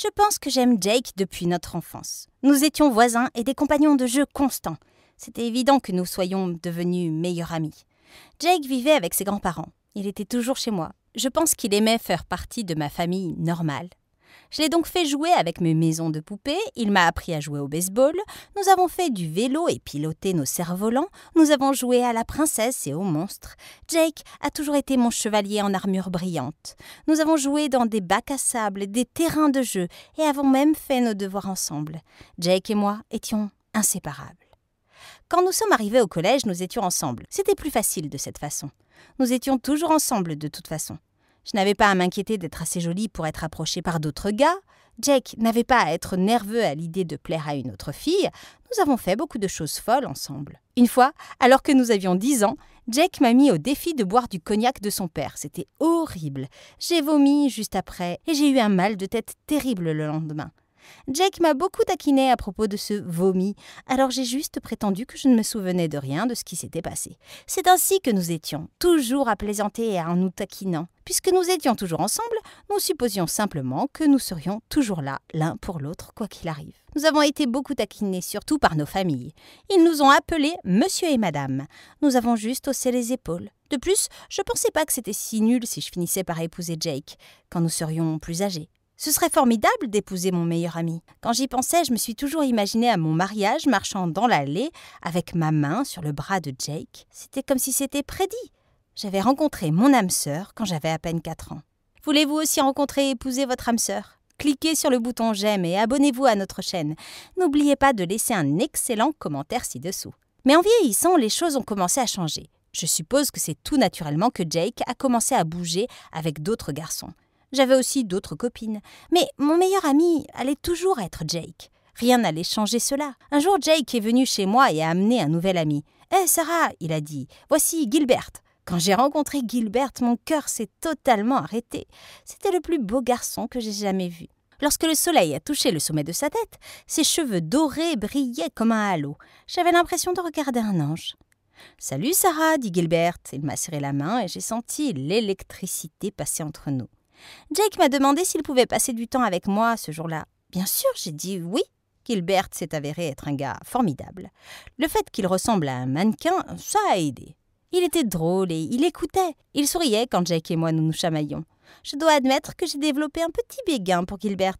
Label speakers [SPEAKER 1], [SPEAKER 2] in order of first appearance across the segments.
[SPEAKER 1] Je pense que j'aime Jake depuis notre enfance. Nous étions voisins et des compagnons de jeu constants. C'était évident que nous soyons devenus meilleurs amis. Jake vivait avec ses grands-parents. Il était toujours chez moi. Je pense qu'il aimait faire partie de ma famille normale. Je l'ai donc fait jouer avec mes maisons de poupées, il m'a appris à jouer au baseball, nous avons fait du vélo et piloté nos cerfs-volants, nous avons joué à la princesse et au monstre. Jake a toujours été mon chevalier en armure brillante. Nous avons joué dans des bacs à sable, des terrains de jeu et avons même fait nos devoirs ensemble. Jake et moi étions inséparables. Quand nous sommes arrivés au collège, nous étions ensemble. C'était plus facile de cette façon. Nous étions toujours ensemble de toute façon. Je n'avais pas à m'inquiéter d'être assez jolie pour être approchée par d'autres gars. Jake n'avait pas à être nerveux à l'idée de plaire à une autre fille. Nous avons fait beaucoup de choses folles ensemble. Une fois, alors que nous avions 10 ans, Jake m'a mis au défi de boire du cognac de son père. C'était horrible. J'ai vomi juste après et j'ai eu un mal de tête terrible le lendemain. Jake m'a beaucoup taquiné à propos de ce vomi, alors j'ai juste prétendu que je ne me souvenais de rien de ce qui s'était passé. C'est ainsi que nous étions, toujours à plaisanter et à nous taquinant. Puisque nous étions toujours ensemble, nous supposions simplement que nous serions toujours là, l'un pour l'autre, quoi qu'il arrive. Nous avons été beaucoup taquinés, surtout par nos familles. Ils nous ont appelés monsieur et madame. Nous avons juste haussé les épaules. De plus, je ne pensais pas que c'était si nul si je finissais par épouser Jake, quand nous serions plus âgés. Ce serait formidable d'épouser mon meilleur ami. Quand j'y pensais, je me suis toujours imaginé à mon mariage marchant dans l'allée avec ma main sur le bras de Jake. C'était comme si c'était prédit. J'avais rencontré mon âme sœur quand j'avais à peine 4 ans. Voulez-vous aussi rencontrer et épouser votre âme sœur Cliquez sur le bouton j'aime et abonnez-vous à notre chaîne. N'oubliez pas de laisser un excellent commentaire ci-dessous. Mais en vieillissant, les choses ont commencé à changer. Je suppose que c'est tout naturellement que Jake a commencé à bouger avec d'autres garçons. J'avais aussi d'autres copines. Mais mon meilleur ami allait toujours être Jake. Rien n'allait changer cela. Un jour, Jake est venu chez moi et a amené un nouvel ami. Eh Sarah, il a dit, voici Gilbert. Quand j'ai rencontré Gilbert, mon cœur s'est totalement arrêté. C'était le plus beau garçon que j'ai jamais vu. Lorsque le soleil a touché le sommet de sa tête, ses cheveux dorés brillaient comme un halo. J'avais l'impression de regarder un ange. Salut Sarah, dit Gilbert. Il m'a serré la main et j'ai senti l'électricité passer entre nous. Jake m'a demandé s'il pouvait passer du temps avec moi ce jour-là. Bien sûr, j'ai dit oui. Gilbert s'est avéré être un gars formidable. Le fait qu'il ressemble à un mannequin, ça a aidé. Il était drôle et il écoutait. Il souriait quand Jake et moi nous nous chamaillons. Je dois admettre que j'ai développé un petit béguin pour Gilbert.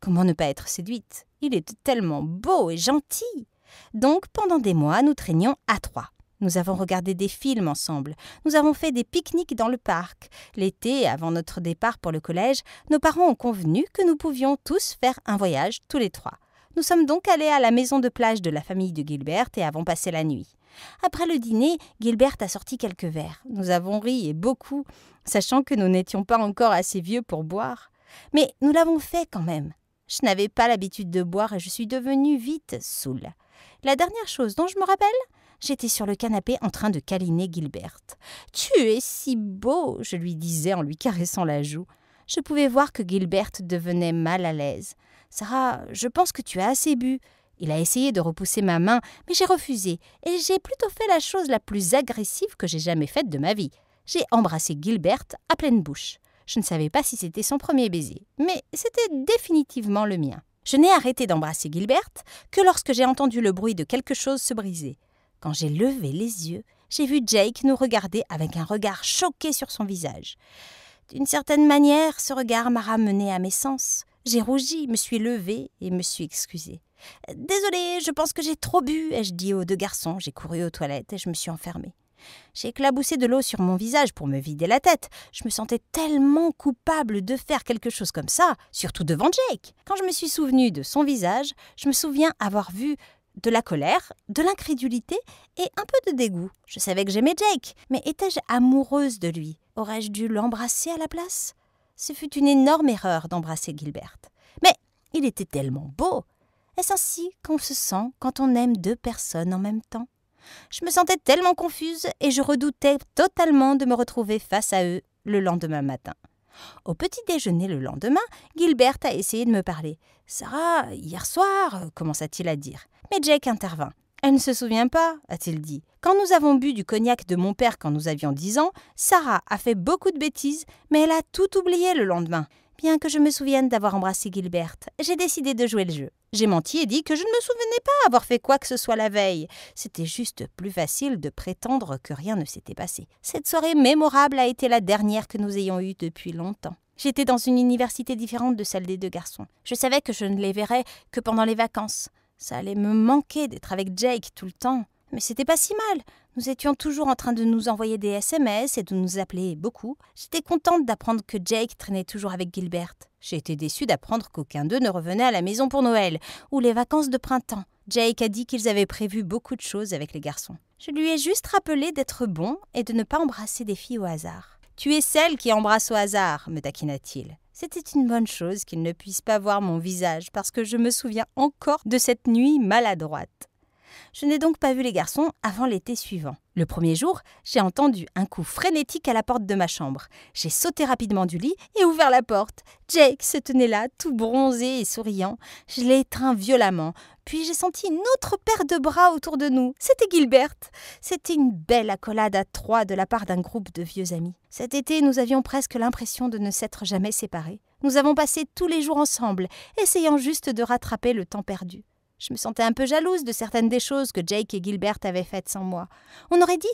[SPEAKER 1] Comment ne pas être séduite Il était tellement beau et gentil. Donc, pendant des mois, nous traînions à trois. Nous avons regardé des films ensemble, nous avons fait des pique-niques dans le parc. L'été, avant notre départ pour le collège, nos parents ont convenu que nous pouvions tous faire un voyage tous les trois. Nous sommes donc allés à la maison de plage de la famille de Gilbert et avons passé la nuit. Après le dîner, Gilbert a sorti quelques verres. Nous avons ri et beaucoup, sachant que nous n'étions pas encore assez vieux pour boire. Mais nous l'avons fait quand même. Je n'avais pas l'habitude de boire et je suis devenue vite saoule. La dernière chose dont je me rappelle, j'étais sur le canapé en train de câliner Gilbert. « Tu es si beau, je lui disais en lui caressant la joue. Je pouvais voir que Gilbert devenait mal à l'aise. Sarah, je pense que tu as assez bu. Il a essayé de repousser ma main, mais j'ai refusé, et j'ai plutôt fait la chose la plus agressive que j'ai jamais faite de ma vie. J'ai embrassé Gilberte à pleine bouche. Je ne savais pas si c'était son premier baiser, mais c'était définitivement le mien. Je n'ai arrêté d'embrasser Gilberte que lorsque j'ai entendu le bruit de quelque chose se briser. Quand j'ai levé les yeux, j'ai vu Jake nous regarder avec un regard choqué sur son visage. D'une certaine manière, ce regard m'a ramené à mes sens. J'ai rougi, me suis levée et me suis excusée. Désolée, je pense que j'ai trop bu, ai-je dit aux deux garçons. J'ai couru aux toilettes et je me suis enfermée. J'ai éclaboussé de l'eau sur mon visage pour me vider la tête. Je me sentais tellement coupable de faire quelque chose comme ça, surtout devant Jake. Quand je me suis souvenue de son visage, je me souviens avoir vu de la colère, de l'incrédulité et un peu de dégoût. Je savais que j'aimais Jake, mais étais-je amoureuse de lui Aurais-je dû l'embrasser à la place Ce fut une énorme erreur d'embrasser Gilbert. Mais il était tellement beau. Est-ce ainsi qu'on se sent quand on aime deux personnes en même temps Je me sentais tellement confuse et je redoutais totalement de me retrouver face à eux le lendemain matin. Au petit déjeuner le lendemain, Gilbert a essayé de me parler. Sarah, hier soir, euh, commença-t-il à dire. Mais Jake intervint. Elle ne se souvient pas, a-t-il dit. Quand nous avons bu du cognac de mon père quand nous avions dix ans, Sarah a fait beaucoup de bêtises, mais elle a tout oublié le lendemain. Bien que je me souvienne d'avoir embrassé Gilbert, j'ai décidé de jouer le jeu. J'ai menti et dit que je ne me souvenais pas avoir fait quoi que ce soit la veille. C'était juste plus facile de prétendre que rien ne s'était passé. Cette soirée mémorable a été la dernière que nous ayons eue depuis longtemps. J'étais dans une université différente de celle des deux garçons. Je savais que je ne les verrais que pendant les vacances. Ça allait me manquer d'être avec Jake tout le temps. Mais c'était pas si mal. Nous étions toujours en train de nous envoyer des SMS et de nous appeler beaucoup. J'étais contente d'apprendre que Jake traînait toujours avec Gilbert. J'ai été déçue d'apprendre qu'aucun d'eux ne revenait à la maison pour Noël ou les vacances de printemps. Jake a dit qu'ils avaient prévu beaucoup de choses avec les garçons. Je lui ai juste rappelé d'être bon et de ne pas embrasser des filles au hasard. Tu es celle qui embrasse au hasard, me taquina-t-il. C'était une bonne chose qu'il ne puisse pas voir mon visage parce que je me souviens encore de cette nuit maladroite. Je n'ai donc pas vu les garçons avant l'été suivant. Le premier jour, j'ai entendu un coup frénétique à la porte de ma chambre. J'ai sauté rapidement du lit et ouvert la porte. Jake se tenait là, tout bronzé et souriant. Je l'ai étreint violemment. Puis j'ai senti une autre paire de bras autour de nous. C'était Gilbert. C'était une belle accolade à trois de la part d'un groupe de vieux amis. Cet été, nous avions presque l'impression de ne s'être jamais séparés. Nous avons passé tous les jours ensemble, essayant juste de rattraper le temps perdu. Je me sentais un peu jalouse de certaines des choses que Jake et Gilbert avaient faites sans moi. On aurait dit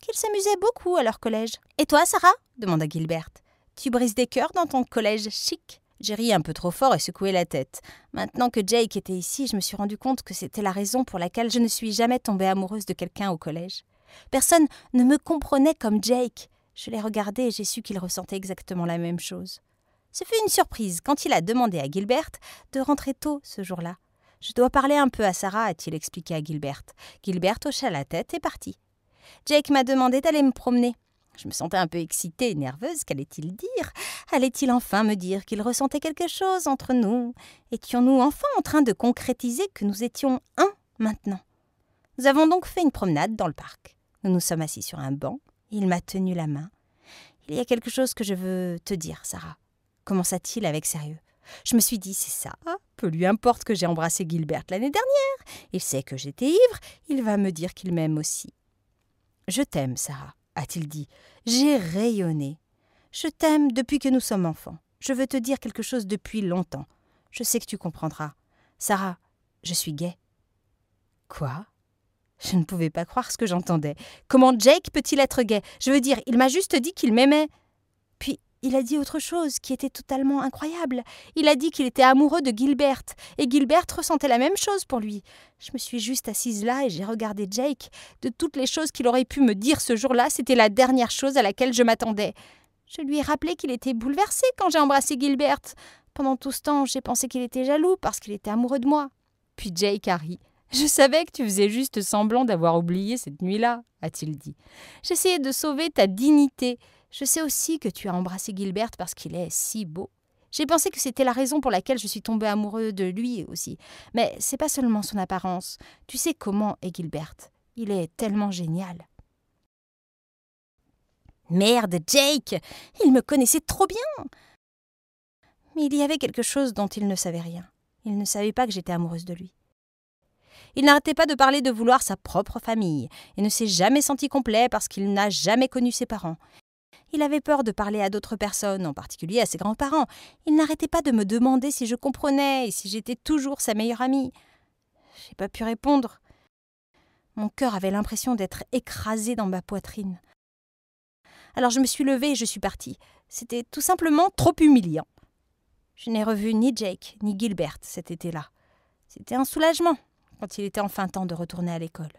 [SPEAKER 1] qu'ils s'amusaient beaucoup à leur collège. Et toi, Sarah demanda Gilbert. Tu brises des cœurs dans ton collège chic j'ai ri un peu trop fort et secoué la tête. Maintenant que Jake était ici, je me suis rendu compte que c'était la raison pour laquelle je ne suis jamais tombée amoureuse de quelqu'un au collège. Personne ne me comprenait comme Jake. Je l'ai regardé et j'ai su qu'il ressentait exactement la même chose. Ce fut une surprise quand il a demandé à Gilbert de rentrer tôt ce jour-là. Je dois parler un peu à Sarah, a-t-il expliqué à Gilbert. Gilbert hocha la tête et partit. Jake m'a demandé d'aller me promener. Je me sentais un peu excitée et nerveuse. Qu'allait-il dire Allait-il enfin me dire qu'il ressentait quelque chose entre nous Étions-nous enfin en train de concrétiser que nous étions un maintenant Nous avons donc fait une promenade dans le parc. Nous nous sommes assis sur un banc. Il m'a tenu la main. Il y a quelque chose que je veux te dire, Sarah. Commença-t-il avec sérieux. Je me suis dit, c'est ça, peu lui importe que j'ai embrassé Gilbert l'année dernière. Il sait que j'étais ivre, il va me dire qu'il m'aime aussi. Je t'aime, Sarah, a-t-il dit. J'ai rayonné. Je t'aime depuis que nous sommes enfants. Je veux te dire quelque chose depuis longtemps. Je sais que tu comprendras. Sarah, je suis gay. Quoi Je ne pouvais pas croire ce que j'entendais. Comment Jake peut-il être gay Je veux dire, il m'a juste dit qu'il m'aimait. Il a dit autre chose qui était totalement incroyable. Il a dit qu'il était amoureux de Gilbert, et Gilbert ressentait la même chose pour lui. Je me suis juste assise là et j'ai regardé Jake. De toutes les choses qu'il aurait pu me dire ce jour-là, c'était la dernière chose à laquelle je m'attendais. Je lui ai rappelé qu'il était bouleversé quand j'ai embrassé Gilbert. Pendant tout ce temps, j'ai pensé qu'il était jaloux parce qu'il était amoureux de moi. Puis Jake a ri. Je savais que tu faisais juste semblant d'avoir oublié cette nuit-là, a-t-il dit. J'essayais de sauver ta dignité. Je sais aussi que tu as embrassé Gilbert parce qu'il est si beau. J'ai pensé que c'était la raison pour laquelle je suis tombée amoureuse de lui aussi. Mais c'est pas seulement son apparence. Tu sais comment est Gilbert. Il est tellement génial. Merde, Jake Il me connaissait trop bien Mais il y avait quelque chose dont il ne savait rien. Il ne savait pas que j'étais amoureuse de lui. Il n'arrêtait pas de parler de vouloir sa propre famille. et ne s'est jamais senti complet parce qu'il n'a jamais connu ses parents. Il avait peur de parler à d'autres personnes, en particulier à ses grands-parents. Il n'arrêtait pas de me demander si je comprenais et si j'étais toujours sa meilleure amie. J'ai pas pu répondre. Mon cœur avait l'impression d'être écrasé dans ma poitrine. Alors je me suis levée et je suis partie. C'était tout simplement trop humiliant. Je n'ai revu ni Jake ni Gilbert cet été-là. C'était un soulagement quand il était enfin temps de retourner à l'école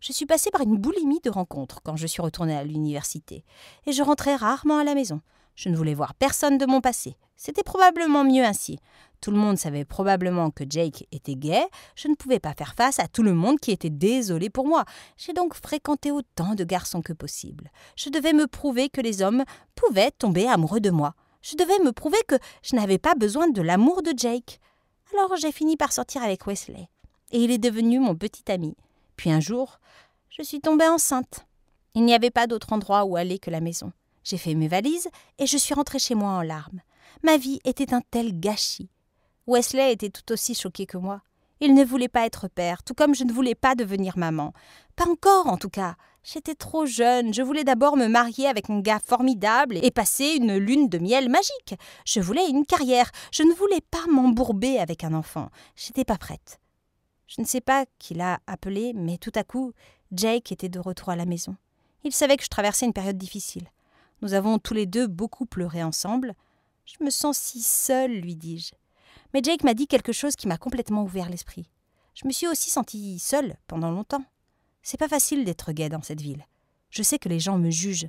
[SPEAKER 1] je suis passée par une boulimie de rencontres quand je suis retournée à l'université, et je rentrais rarement à la maison. Je ne voulais voir personne de mon passé. C'était probablement mieux ainsi. Tout le monde savait probablement que Jake était gay, je ne pouvais pas faire face à tout le monde qui était désolé pour moi. J'ai donc fréquenté autant de garçons que possible. Je devais me prouver que les hommes pouvaient tomber amoureux de moi. Je devais me prouver que je n'avais pas besoin de l'amour de Jake. Alors j'ai fini par sortir avec Wesley. Et il est devenu mon petit ami. Puis un jour, je suis tombée enceinte. Il n'y avait pas d'autre endroit où aller que la maison. J'ai fait mes valises et je suis rentrée chez moi en larmes. Ma vie était un tel gâchis. Wesley était tout aussi choqué que moi. Il ne voulait pas être père, tout comme je ne voulais pas devenir maman. Pas encore, en tout cas. J'étais trop jeune. Je voulais d'abord me marier avec un gars formidable et passer une lune de miel magique. Je voulais une carrière. Je ne voulais pas m'embourber avec un enfant. J'étais pas prête. Je ne sais pas qui l'a appelé, mais tout à coup, Jake était de retour à la maison. Il savait que je traversais une période difficile. Nous avons tous les deux beaucoup pleuré ensemble. Je me sens si seule, lui dis-je. Mais Jake m'a dit quelque chose qui m'a complètement ouvert l'esprit. Je me suis aussi sentie seule pendant longtemps. C'est pas facile d'être gay dans cette ville. Je sais que les gens me jugent.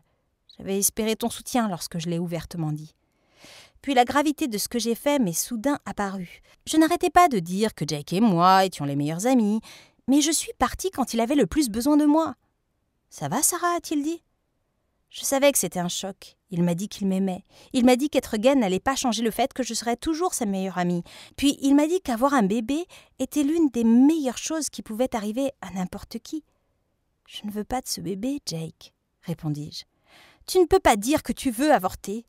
[SPEAKER 1] J'avais espéré ton soutien lorsque je l'ai ouvertement dit. Puis la gravité de ce que j'ai fait m'est soudain apparue. Je n'arrêtais pas de dire que Jake et moi étions les meilleurs amis, mais je suis partie quand il avait le plus besoin de moi. Ça va, Sarah a-t-il dit. Je savais que c'était un choc. Il m'a dit qu'il m'aimait. Il m'a dit qu'être gay n'allait pas changer le fait que je serais toujours sa meilleure amie. Puis il m'a dit qu'avoir un bébé était l'une des meilleures choses qui pouvaient arriver à n'importe qui. Je ne veux pas de ce bébé, Jake, répondis-je. Tu ne peux pas dire que tu veux avorter.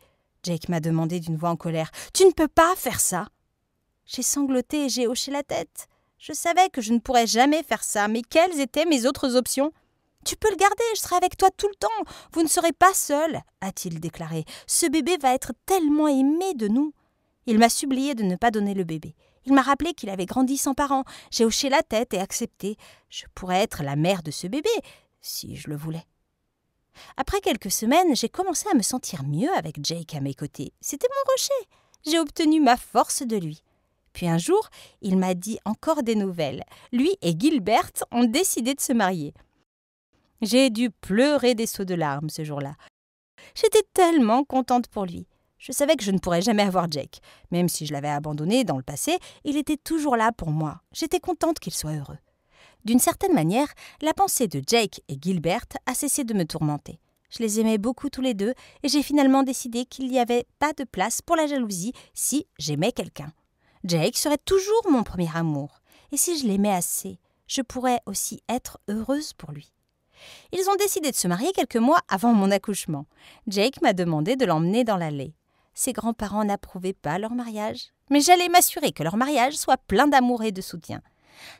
[SPEAKER 1] Jake m'a demandé d'une voix en colère. Tu ne peux pas faire ça J'ai sangloté et j'ai hoché la tête. Je savais que je ne pourrais jamais faire ça, mais quelles étaient mes autres options Tu peux le garder, je serai avec toi tout le temps. Vous ne serez pas seul, a-t-il déclaré. Ce bébé va être tellement aimé de nous. Il m'a supplié de ne pas donner le bébé. Il m'a rappelé qu'il avait grandi sans parents. J'ai hoché la tête et accepté. Je pourrais être la mère de ce bébé, si je le voulais. Après quelques semaines, j'ai commencé à me sentir mieux avec Jake à mes côtés. C'était mon rocher. J'ai obtenu ma force de lui. Puis un jour, il m'a dit encore des nouvelles. Lui et Gilbert ont décidé de se marier. J'ai dû pleurer des sauts de larmes ce jour-là. J'étais tellement contente pour lui. Je savais que je ne pourrais jamais avoir Jake. Même si je l'avais abandonné dans le passé, il était toujours là pour moi. J'étais contente qu'il soit heureux. D'une certaine manière, la pensée de Jake et Gilbert a cessé de me tourmenter. Je les aimais beaucoup tous les deux et j'ai finalement décidé qu'il n'y avait pas de place pour la jalousie si j'aimais quelqu'un. Jake serait toujours mon premier amour, et si je l'aimais assez, je pourrais aussi être heureuse pour lui. Ils ont décidé de se marier quelques mois avant mon accouchement. Jake m'a demandé de l'emmener dans l'allée. Ses grands-parents n'approuvaient pas leur mariage, mais j'allais m'assurer que leur mariage soit plein d'amour et de soutien.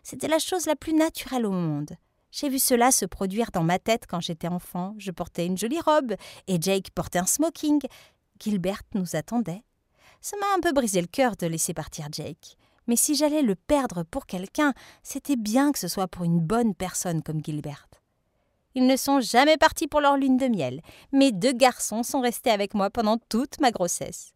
[SPEAKER 1] C'était la chose la plus naturelle au monde. J'ai vu cela se produire dans ma tête quand j'étais enfant. Je portais une jolie robe et Jake portait un smoking. Gilbert nous attendait. Ça m'a un peu brisé le cœur de laisser partir Jake. Mais si j'allais le perdre pour quelqu'un, c'était bien que ce soit pour une bonne personne comme Gilbert. Ils ne sont jamais partis pour leur lune de miel. Mes deux garçons sont restés avec moi pendant toute ma grossesse.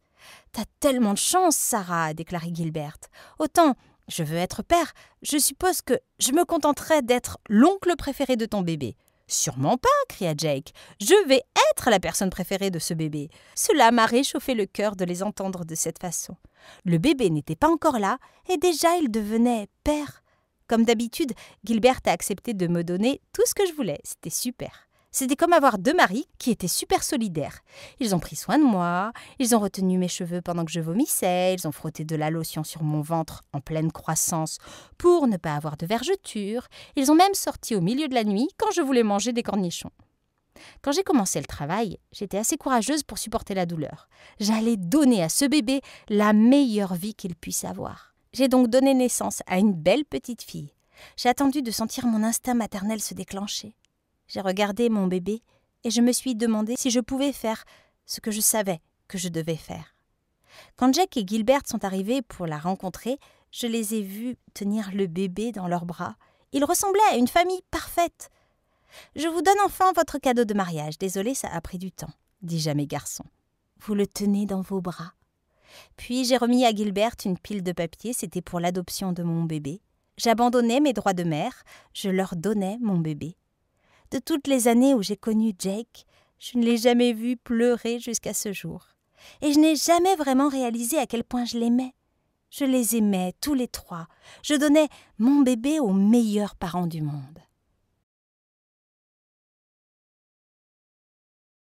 [SPEAKER 1] T'as tellement de chance, Sarah, a déclaré Gilbert. Autant je veux être père. Je suppose que je me contenterai d'être l'oncle préféré de ton bébé. Sûrement pas, cria Jake. Je vais être la personne préférée de ce bébé. Cela m'a réchauffé le cœur de les entendre de cette façon. Le bébé n'était pas encore là, et déjà il devenait père. Comme d'habitude, Gilbert a accepté de me donner tout ce que je voulais. C'était super. C'était comme avoir deux maris qui étaient super solidaires. Ils ont pris soin de moi, ils ont retenu mes cheveux pendant que je vomissais, ils ont frotté de la lotion sur mon ventre en pleine croissance pour ne pas avoir de vergeture, ils ont même sorti au milieu de la nuit quand je voulais manger des cornichons. Quand j'ai commencé le travail, j'étais assez courageuse pour supporter la douleur. J'allais donner à ce bébé la meilleure vie qu'il puisse avoir. J'ai donc donné naissance à une belle petite fille. J'ai attendu de sentir mon instinct maternel se déclencher. J'ai regardé mon bébé et je me suis demandé si je pouvais faire ce que je savais que je devais faire. Quand Jack et Gilbert sont arrivés pour la rencontrer, je les ai vus tenir le bébé dans leurs bras. Ils ressemblaient à une famille parfaite. Je vous donne enfin votre cadeau de mariage. Désolé, ça a pris du temps, », à mes garçons. « Vous le tenez dans vos bras. Puis j'ai remis à Gilbert une pile de papier, c'était pour l'adoption de mon bébé. J'abandonnais mes droits de mère, je leur donnais mon bébé. De toutes les années où j'ai connu Jake, je ne l'ai jamais vu pleurer jusqu'à ce jour. Et je n'ai jamais vraiment réalisé à quel point je l'aimais. Je les aimais tous les trois. Je donnais mon bébé aux meilleurs parents du monde.